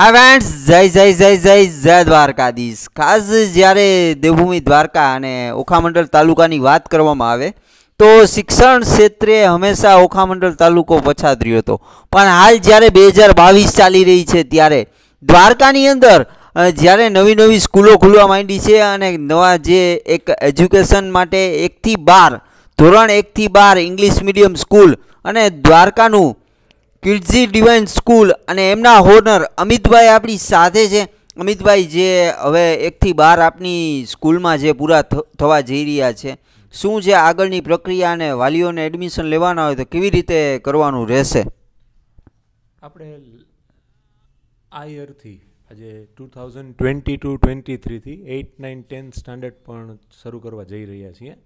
hi friends જય જય જય જય જય દ્વારકાધીશ ખાસ જ્યારે દેવભૂમિ દ્વારકા અને ઓખામંડળ તાલુકાની વાત કરવામાં આવે તો શિક્ષણ ક્ષેત્રે હંમેશા ઓખામંડળ તાલુકો પછાત રહ્યો હતો પણ હાલ જ્યારે બે હજાર બાવીસ ચાલી રહી છે ત્યારે દ્વારકાની અંદર જ્યારે નવી નવી સ્કૂલો ખુલવા માંડી છે અને નવા જે એક એજ્યુકેશન માટે એકથી બાર ધોરણ એકથી બાર ઇંગ્લિશ મીડિયમ સ્કૂલ અને દ્વારકાનું કિડઝી ડિવાઇન સ્કૂલ અને એમના હોનર અમિતભાઈ આપણી સાથે છે અમિતભાઈ જે હવે એકથી બાર આપની સ્કૂલમાં જે પૂરા થવા જઈ રહ્યા છે શું છે આગળની પ્રક્રિયા અને વાલીઓને એડમિશન લેવાના હોય તો કેવી રીતે કરવાનું રહેશે આપણે આ યરથી આજે two thousand twenty two twenty થ્રીથી એઈટ નાઇન ટેન સ્ટાન્ડર્ડ પણ શરૂ કરવા જઈ રહ્યા છીએ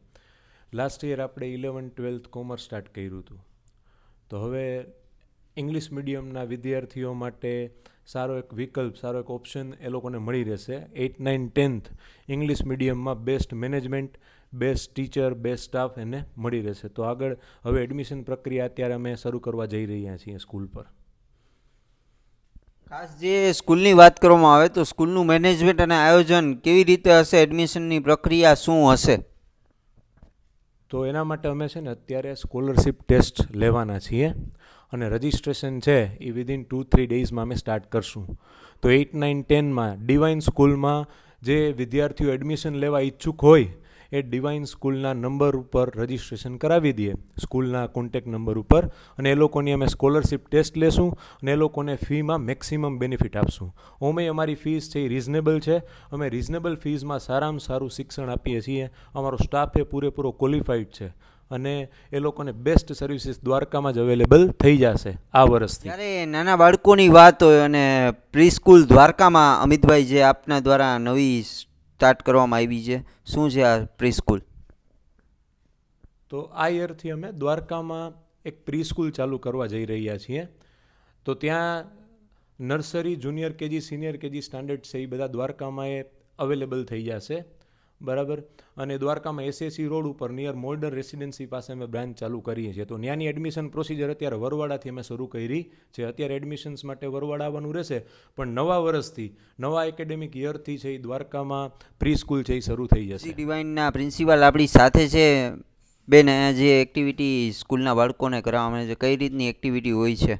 લાસ્ટ યર આપણે ઇલેવન ટ્વેલ્થ કોમર્સ સ્ટાર્ટ કર્યું હતું તો હવે ઇંગ્લિશ મીડિયમના વિદ્યાર્થીઓ માટે સારો એક વિકલ્પ સારો એક ઓપ્શન એ લોકોને મળી રહેશે એઇટ નાઇન ટેન્થ ઇંગ્લિશ મીડિયમમાં best management best teacher best staff એને મળી રહેશે તો આગળ હવે એડમિશન પ્રક્રિયા અત્યારે અમે શરૂ કરવા જઈ રહ્યા છીએ સ્કૂલ પર ખાસ જે સ્કૂલની વાત કરવામાં આવે તો સ્કૂલનું મેનેજમેન્ટ અને આયોજન કેવી રીતે હશે એડમિશનની પ્રક્રિયા શું હશે તો એના માટે અમે છે ને અત્યારે સ્કોલરશિપ ટેસ્ટ લેવાના છીએ અને રજિસ્ટ્રેશન છે એ વિધિન ટુ થ્રી ડેઝમાં અમે સ્ટાર્ટ કરશું તો એઇટ નાઇન ટેનમાં ડિવાઇન સ્કૂલમાં જે વિદ્યાર્થીઓ એડમિશન લેવા ઈચ્છુક હોય એ ડિવાઇન સ્કૂલના નંબર ઉપર રજિસ્ટ્રેશન કરાવી દઈએ સ્કૂલના કોન્ટેક નંબર ઉપર અને એ લોકોની અમે સ્કોલરશિપ ટેસ્ટ લેશું અને એ લોકોને ફીમાં મેક્સિમમ બેનિફિટ આપશું ઓમે અમારી ફીસ છે એ રિઝનેબલ છે અમે રિઝનેબલ ફીઝમાં સારામાં સારું શિક્ષણ આપીએ છીએ અમારો સ્ટાફ એ પૂરેપૂરો ક્વોલિફાઈડ છે અને એ લોકોને બેસ્ટ સર્વિસીસ દ્વારકામાં જ અવેલેબલ થઈ જશે આ વર્ષથી ત્યારે નાના બાળકોની વાત હોય અને પ્રી સ્કૂલ દ્વારકામાં અમિતભાઈ જે આપના દ્વારા નવી સ્ટાર્ટ કરવામાં આવી છે શું છે આ પ્રી સ્કૂલ તો આ યરથી અમે દ્વારકામાં એક પ્રી સ્કૂલ ચાલુ કરવા જઈ રહ્યા છીએ તો ત્યાં nursery junior KG senior KG standard છે એ બધા દ્વારકામાં એ અવેલેબલ થઈ જશે બરાબર અને દ્વારકામાં એસએસસી રોડ ઉપર નિયર મોલ્ડર રેસિડેન્સી પાસે અમે બ્રાન્ચ ચાલુ કરીએ છીએ તો ત્યાંની એડમિશન પ્રોસિજર અત્યારે વરવાડાથી અમે શરૂ કરી છે અત્યારે એડમિશન્સ માટે વરવાડા આવવાનું રહેશે પણ નવા વર્ષથી નવા એકેડેમિક યરથી છે એ દ્વારકામાં પ્રી સ્કૂલ છે એ શરૂ થઈ જશે ડિવાઇનના પ્રિન્સિપાલ આપણી સાથે છે બેન જે એક્ટિવિટી સ્કૂલના બાળકોને કરાવવામાં છે કઈ રીતની એક્ટિવિટી હોય છે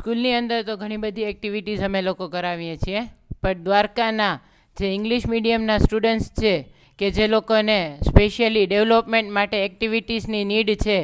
સ્કૂલની અંદર તો ઘણી બધી એક્ટિવિટીઝ અમે લોકો કરાવીએ છીએ પણ દ્વારકાના જે ઇંગ્લિશ મીડિયમના સ્ટુડન્ટ્સ છે કે જે લોકોને સ્પેશિયલી ડેવલપમેન્ટ માટે એક્ટિવિટીઝની નીડ છે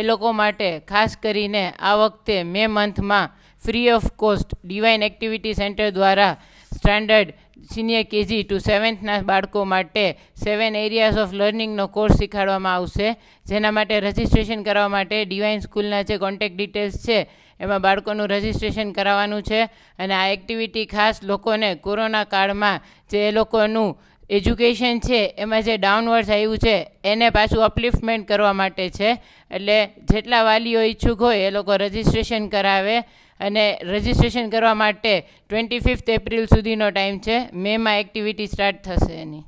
એ લોકો માટે ખાસ કરીને આ વખતે મે મંથમાં free of cost divine activity centre દ્વારા સ્ટાન્ડર્ડ સિનિયર કેજી ટુ સેવન્થના બાળકો માટે સેવન એરિયાઝ ઓફ લર્નિંગનો કોર્સ શીખવાડવામાં આવશે જેના માટે રજિસ્ટ્રેશન કરવા માટે ડિવાઇન સ્કૂલના જે કોન્ટેક્ટ ડિટેલ્સ છે એમાં બાળકોનું રજિસ્ટ્રેશન કરાવવાનું છે અને આ એક્ટિવિટી ખાસ લોકોને કોરોના કાળમાં જે એ લોકોનું એજ્યુકેશન છે એમાં જે ડાઉનવર્ડ્સ આવ્યું છે એને પાછું અપલિફ્ટમેન્ટ કરવા માટે છે એટલે જેટલા વાલીઓ ઈચ્છુક હોય એ લોકો રજિસ્ટ્રેશન કરાવે અને રજિસ્ટ્રેશન કરવા માટે ટ્વેન્ટી ફિફ્થ એપ્રિલ સુધીનો ટાઈમ છે મેમાં એક્ટિવિટી સ્ટાર્ટ થશે એની